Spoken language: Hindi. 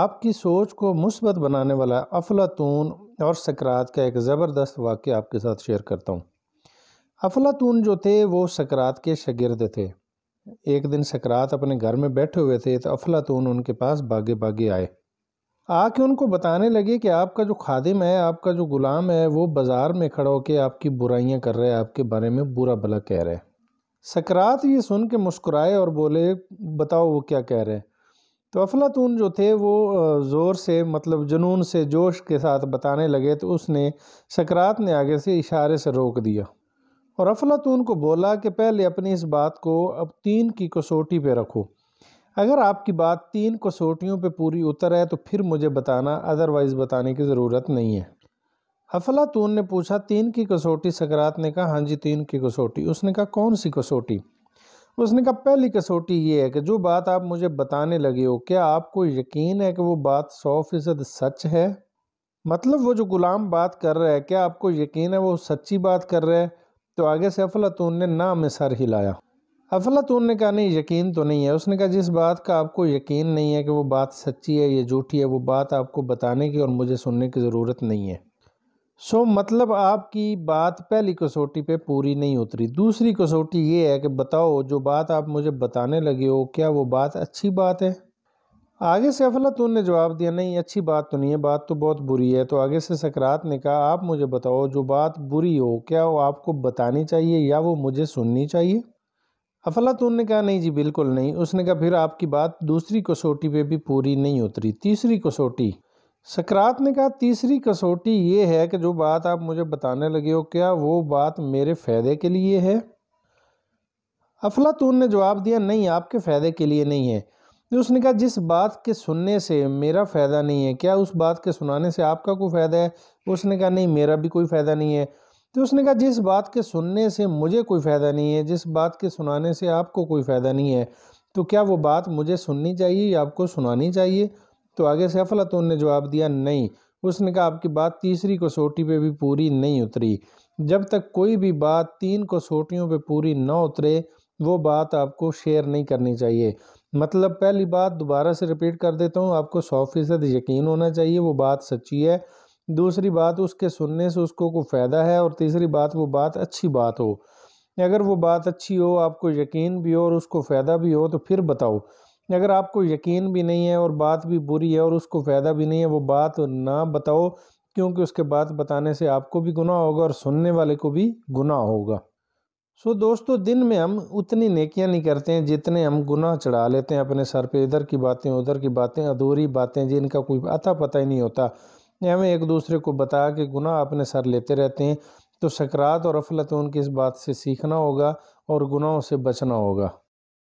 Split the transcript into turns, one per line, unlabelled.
आपकी सोच को मुस्बत बनाने वाला अफलातून और सकरात का एक ज़बरदस्त वाक्य आपके साथ शेयर करता हूँ अफलातून जो थे वो सकरात के शगिर्द थे एक दिन सकरात अपने घर में बैठे हुए थे तो अफलातून उनके पास बागे बागे आए आके उनको बताने लगे कि आपका जो खादिम है आपका जो ग़ुलाम है वो बाज़ार में खड़ा होकर आपकी बुराइयाँ कर रहे हैं आपके बारे में बुरा भला कह रहे हैं सकरात ये सुन के मुस्कुराए और बोले बताओ वो क्या कह रहे हैं तो अफलातून जो थे वो ज़ोर से मतलब जुनून से जोश के साथ बताने लगे तो उसने सकरात ने आगे से इशारे से रोक दिया और अफलातून को बोला कि पहले अपनी इस बात को अब तीन की कसौटी पे रखो अगर आपकी बात तीन कसौटियों पे पूरी उतर है तो फिर मुझे बताना अदरवाइज़ बताने की ज़रूरत नहीं है अफलातून ने पूछा तीन की कसौटी सकरात ने कहा हाँ जी तीन की कसौटी उसने कहा कौन सी कसौटी उसने कहा पहली कसौटी ये है कि जो बात आप मुझे बताने लगे हो क्या आपको यकीन है कि वो बात सौ फीसद सच है मतलब वो जो गुलाम बात कर रहा है क्या आपको यकीन है वो सच्ची बात कर रहा है तो आगे से अफलातून ने ना में सर हिलाया अफलातून ने कहा नहीं यकीन तो नहीं है उसने कहा जिस बात का आपको यकीन नहीं है कि वो बात सच्ची है या झूठी है वो बात आपको बताने की और मुझे सुनने की ज़रूरत नहीं है सो so, मतलब आपकी बात पहली कसौटी पे पूरी नहीं उतरी दूसरी कसौटी ये है कि बताओ जो बात आप मुझे बताने लगे हो क्या वो बात अच्छी बात है आगे से अफलत ने जवाब दिया नहीं अच्छी बात तो नहीं है बात तो बहुत बुरी है तो आगे से सकरात ने कहा आप मुझे बताओ जो बात बुरी हो क्या वो आपको बतानी चाहिए या वो मुझे सुननी चाहिए अफलातून ने कहा नहीं जी बिल्कुल नहीं उसने कहा फिर आपकी बात दूसरी कसौटी पे भी पूरी नहीं उतरी तीसरी कसौटी सकरात ने कहा तीसरी कसौटी ये है कि जो बात आप मुझे बताने लगे हो क्या वो बात मेरे फ़ायदे के लिए है अफलातून ने जवाब दिया नहीं आपके फ़ायदे के लिए नहीं है तो उसने कहा जिस बात के सुनने से मेरा फ़ायदा नहीं है क्या उस बात के सुनाने से आपका कोई फ़ायदा है उसने कहा नहीं मेरा भी कोई फ़ायदा नहीं है तो उसने कहा जिस बात के सुनने से मुझे कोई फ़ायदा नहीं है जिस बात के सुनाने से आपको कोई फ़ायदा नहीं है तो क्या वो बात मुझे सुननी चाहिए या आपको सुनानी चाहिए तो आगे से अफलातून ने जवाब दिया नहीं उसने कहा आपकी बात तीसरी कसौटी पे भी पूरी नहीं उतरी जब तक कोई भी बात तीन कसौटियों पे पूरी ना उतरे वो बात आपको शेयर नहीं करनी चाहिए मतलब पहली बात दोबारा से रिपीट कर देता हूँ आपको सौ फीसद यकीन होना चाहिए वो बात सच्ची है दूसरी बात उसके सुनने से उसको कोई फ़ायदा है और तीसरी बात वो बात अच्छी बात हो अगर वो बात अच्छी हो आपको यकीन भी हो और उसको फ़ायदा भी हो तो फिर बताओ अगर आपको यकीन भी नहीं है और बात भी बुरी है और उसको फ़ायदा भी नहीं है वो बात ना बताओ क्योंकि उसके बाद बताने से आपको भी गुनाह होगा और सुनने वाले को भी गुनाह होगा सो दोस्तों दिन में हम उतनी नेकियां नहीं करते हैं जितने हम गुनाह चढ़ा लेते हैं अपने सर पे इधर की बातें उधर की बातें अधूरी बातें जिनका कोई अता पता ही नहीं होता हमें एक दूसरे को बता के गुनाह अपने सर लेते रहते हैं तो सकरात और अफलतून की इस बात से सीखना होगा और गुनाहों से बचना होगा